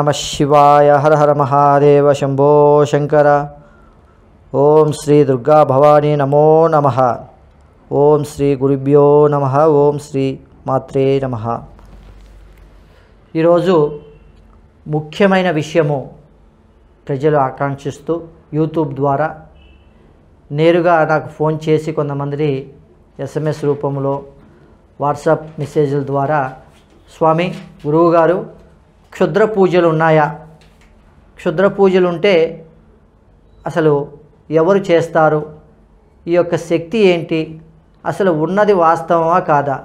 నమ శివాయ హర హర మహాదేవ శంభో శంకర ఓం శ్రీ దుర్గా భవానీ నమో నమ ఓం శ్రీ గురుభ్యో నమ ఓం శ్రీ మాత్రే నమ ఈరోజు ముఖ్యమైన విషయము ప్రజలు ఆకాంక్షిస్తూ యూట్యూబ్ ద్వారా నేరుగా నాకు ఫోన్ చేసి కొంతమంది ఎస్ఎంఎస్ రూపంలో వాట్సాప్ మెసేజ్ల ద్వారా స్వామి గురువుగారు క్షుద్ర పూజలు ఉన్నాయా క్షుద్ర పూజలు ఉంటే అసలు ఎవరు చేస్తారు ఈ యొక్క శక్తి ఏంటి అసలు ఉన్నది వాస్తవమా కాదా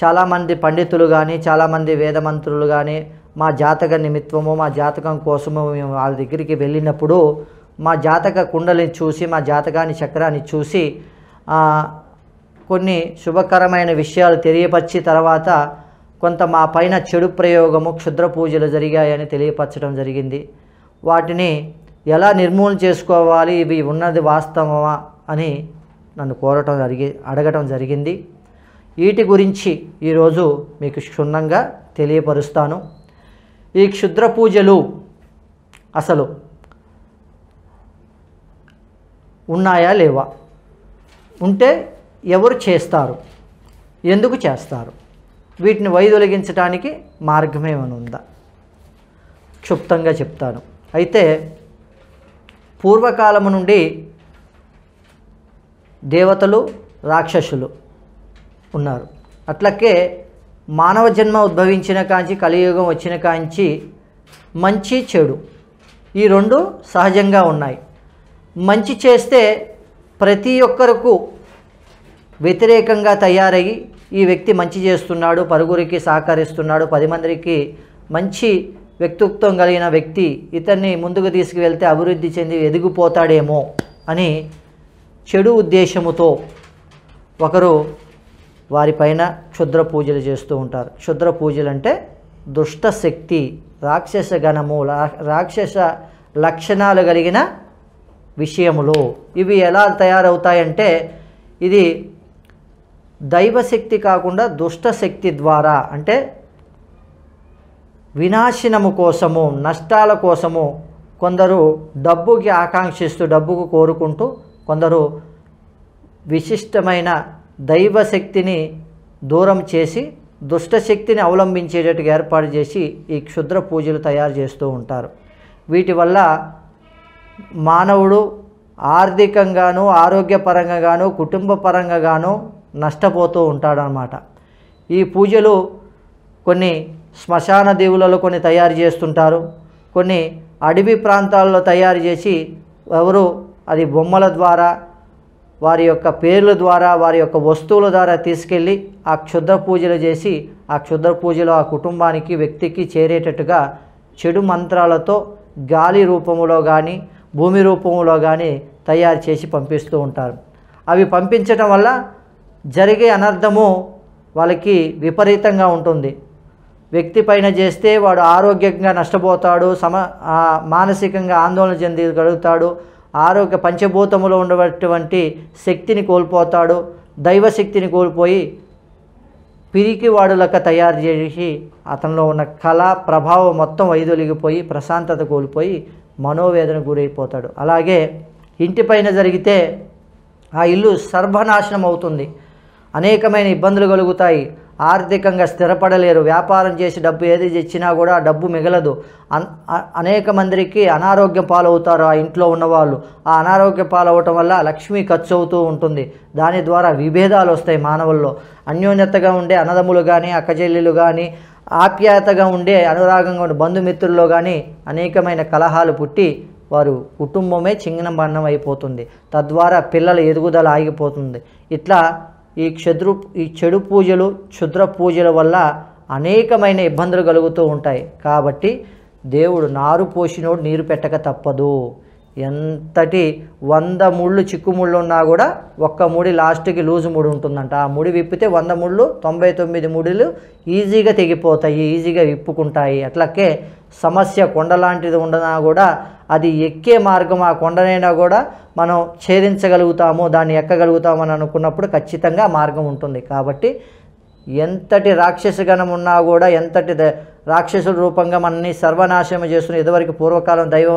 చాలామంది పండితులు కానీ చాలామంది వేదమంత్రులు కానీ మా జాతక నిమిత్తము మా జాతకం కోసము మేము వాళ్ళ దగ్గరికి వెళ్ళినప్పుడు మా జాతక కుండలిని చూసి మా జాతకాన్ని చక్రాన్ని చూసి కొన్ని శుభకరమైన విషయాలు తెలియపరిచి తర్వాత కొంత మా పైన చెడు ప్రయోగము క్షుద్ర పూజలు జరిగాయని తెలియపరచడం జరిగింది వాటిని ఎలా నిర్మూలన చేసుకోవాలి ఇవి ఉన్నది వాస్తవమా అని నన్ను కోరటం జరిగి అడగటం జరిగింది వీటి గురించి ఈరోజు మీకు క్షుణ్ణంగా తెలియపరుస్తాను ఈ క్షుద్ర పూజలు అసలు ఉన్నాయా లేవా ఉంటే ఎవరు చేస్తారు ఎందుకు చేస్తారు వీటిని వైదొలగించడానికి మార్గమేమైనా ఉందా క్షుప్తంగా చెప్తాను అయితే పూర్వకాలము నుండి దేవతలు రాక్షసులు ఉన్నారు అట్లకే మానవ జన్మ ఉద్భవించిన కాంచి కలియుగం వచ్చిన కాంచి మంచి చెడు ఈ రెండు సహజంగా ఉన్నాయి మంచి చేస్తే ప్రతి ఒక్కరకు వ్యతిరేకంగా తయారయ్యి ఈ వ్యక్తి మంచి చేస్తున్నాడు పరుగురికి సహకరిస్తున్నాడు పది మందికి మంచి వ్యక్తిత్వం కలిగిన వ్యక్తి ఇతన్ని ముందుకు తీసుకువెళ్తే అభివృద్ధి చెంది ఎదిగిపోతాడేమో అని చెడు ఉద్దేశముతో ఒకరు వారిపైన క్షుద్ర పూజలు చేస్తూ ఉంటారు క్షుద్ర పూజలు అంటే దుష్ట శక్తి రాక్షస గణము రాక్షస లక్షణాలు కలిగిన విషయములు ఇవి ఎలా తయారవుతాయంటే ఇది దైవశక్తి కాకుండా దుష్టశక్తి ద్వారా అంటే వినాశనము కోసము నష్టాల కోసము కొందరు డబ్బుకి ఆకాంక్షిస్తూ డబ్బుకు కోరుకుంటూ కొందరు విశిష్టమైన దైవశక్తిని దూరం చేసి దుష్టశక్తిని అవలంబించేటట్టుగా ఏర్పాటు చేసి ఈ క్షుద్ర పూజలు తయారు చేస్తూ ఉంటారు వీటి వల్ల మానవుడు ఆర్థికంగాను ఆరోగ్యపరంగా గాను కుటుంబ పరంగా గాను నష్టపోతూ ఉంటాడనమాట ఈ పూజలు కొన్ని శ్మశాన దేవులలో కొన్ని తయారు చేస్తుంటారు కొన్ని అడవి ప్రాంతాల్లో తయారు చేసి ఎవరు అది బొమ్మల ద్వారా వారి యొక్క పేర్ల ద్వారా వారి యొక్క వస్తువుల ద్వారా తీసుకెళ్ళి ఆ క్షుద్ర పూజలు చేసి ఆ క్షుద్ర పూజలు ఆ కుటుంబానికి వ్యక్తికి చేరేటట్టుగా చెడు మంత్రాలతో గాలి రూపంలో కానీ భూమి రూపంలో కానీ తయారు చేసి పంపిస్తూ ఉంటారు అవి పంపించటం వల్ల జరిగే అనర్థము వాళ్ళకి విపరీతంగా ఉంటుంది వ్యక్తి పైన చేస్తే వాడు ఆరోగ్యంగా నష్టపోతాడు సమ మానసికంగా ఆందోళన చెంది కలుగుతాడు ఆరోగ్య పంచభూతములో ఉండేటువంటి శక్తిని కోల్పోతాడు దైవశక్తిని కోల్పోయి పిరికి వాడులక తయారు చేసి అతనిలో ఉన్న కళ ప్రభావం మొత్తం వైదొలిగిపోయి ప్రశాంతత కోల్పోయి మనోవేదన గురైపోతాడు అలాగే ఇంటిపైన జరిగితే ఆ ఇల్లు సర్వనాశనం అవుతుంది అనేకమైన ఇబ్బందులు కలుగుతాయి ఆర్థికంగా స్థిరపడలేరు వ్యాపారం చేసి డబ్బు ఏది తెచ్చినా కూడా డబ్బు మిగలదు అనేక మందికి అనారోగ్యం పాలవుతారు ఆ ఇంట్లో ఉన్నవాళ్ళు ఆ అనారోగ్య పాలవటం వల్ల లక్ష్మి ఖర్చు అవుతూ ఉంటుంది దాని ద్వారా విభేదాలు వస్తాయి మానవుల్లో అన్యోన్యతగా ఉండే అన్నదమ్ములు కానీ అక్కచెల్లెలు కానీ ఆప్యాయతగా ఉండే అనురాగంగా ఉండే బంధుమిత్రుల్లో కానీ అనేకమైన కలహాలు పుట్టి వారు కుటుంబమే చింగనం బంధం అయిపోతుంది తద్వారా పిల్లల ఎదుగుదల ఆగిపోతుంది ఇట్లా ఈ క్షద్రు ఈ చెడు పూజలు క్షుద్ర పూజల వల్ల అనేకమైన ఇబ్బందులు కలుగుతూ ఉంటాయి కాబట్టి దేవుడు నారు పోసినోడు నీరు పెట్టక తప్పదు ఎంతటి వంద ముళ్ళు చిక్కుముళ్ళు ఉన్నా కూడా ఒక్క ముడి లాస్ట్కి లూజు ముడి ఉంటుందంట ఆ ముడి విప్పితే వంద ముళ్ళు తొంభై తొమ్మిది ముడిలు ఈజీగా తెగిపోతాయి ఈజీగా విప్పుకుంటాయి అట్లకే సమస్య కొండ లాంటిది ఉండనా కూడా అది ఎక్కే మార్గం ఆ కొండనైనా కూడా మనం ఛేదించగలుగుతామో దాన్ని ఎక్కగలుగుతామని అనుకున్నప్పుడు ఖచ్చితంగా మార్గం ఉంటుంది కాబట్టి ఎంతటి రాక్షసగణం ఉన్నా కూడా ఎంతటి రాక్షసుల రూపంగా మనని సర్వనాశనం చేస్తున్న ఇదివరకు పూర్వకాలం దైవ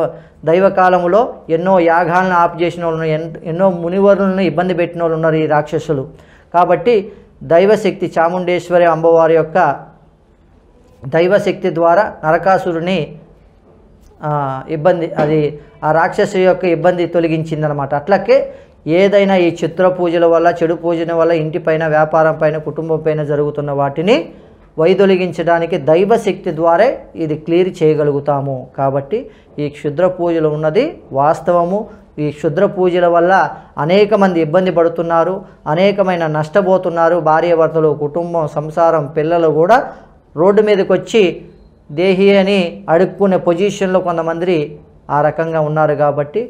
దైవకాలంలో ఎన్నో యాగాలను ఆపు చేసిన వాళ్ళు ఎన్నో మునివరులను ఇబ్బంది పెట్టిన వాళ్ళు ఉన్నారు ఈ రాక్షసులు కాబట్టి దైవశక్తి చాముండేశ్వరి అమ్మవారి యొక్క దైవశక్తి ద్వారా నరకాసురుని ఇబ్బంది అది ఆ రాక్షసు యొక్క ఇబ్బంది తొలగించిందనమాట అట్లకే ఏదైనా ఈ చిత్ర పూజల వల్ల చెడు పూజల వల్ల ఇంటిపైన వ్యాపారం పైన కుటుంబం పైన జరుగుతున్న వాటిని వైదొలిగించడానికి దైవశక్తి ద్వారా ఇది క్లియర్ చేయగలుగుతాము కాబట్టి ఈ క్షుద్ర పూజలు ఉన్నది వాస్తవము ఈ క్షుద్ర పూజల వల్ల అనేక మంది ఇబ్బంది పడుతున్నారు అనేకమైన నష్టపోతున్నారు భార్యాభర్తలు కుటుంబం సంసారం పిల్లలు కూడా రోడ్డు మీదకి వచ్చి దేహి అని అడుక్కునే పొజిషన్లో కొంతమంది ఆ రకంగా ఉన్నారు కాబట్టి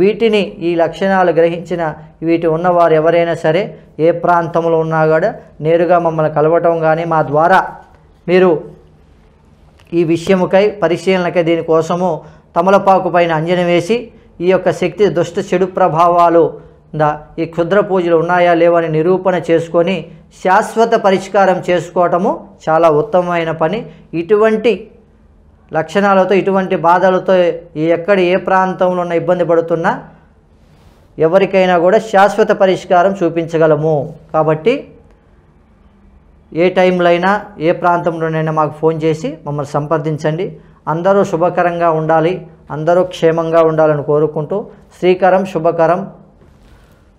వీటిని ఈ లక్షణాలు గ్రహించిన వీటి ఉన్నవారు ఎవరైనా సరే ఏ ప్రాంతంలో ఉన్నా కూడా నేరుగా మమ్మల్ని కలవటం కానీ మా ద్వారా మీరు ఈ విషయముకై పరిశీలనకై దీనికోసము తమలపాకు పైన అంజన వేసి ఈ యొక్క శక్తి దుష్ట చెడు ప్రభావాలు ఉందా ఈ క్షుద్ర పూజలు ఉన్నాయా లేవని నిరూపణ చేసుకొని శాశ్వత పరిష్కారం చేసుకోవటము చాలా ఉత్తమమైన పని ఇటువంటి లక్షణాలతో ఇటువంటి బాధలతో ఎక్కడ ఏ ప్రాంతంలో ఉన్న ఇబ్బంది పడుతున్నా ఎవరికైనా కూడా శాశ్వత పరిష్కారం చూపించగలము కాబట్టి ఏ టైంలో అయినా ఏ ప్రాంతంలోనైనా మాకు ఫోన్ చేసి మమ్మల్ని సంప్రదించండి అందరూ శుభకరంగా ఉండాలి అందరూ క్షేమంగా ఉండాలని కోరుకుంటూ శ్రీకరం శుభకరం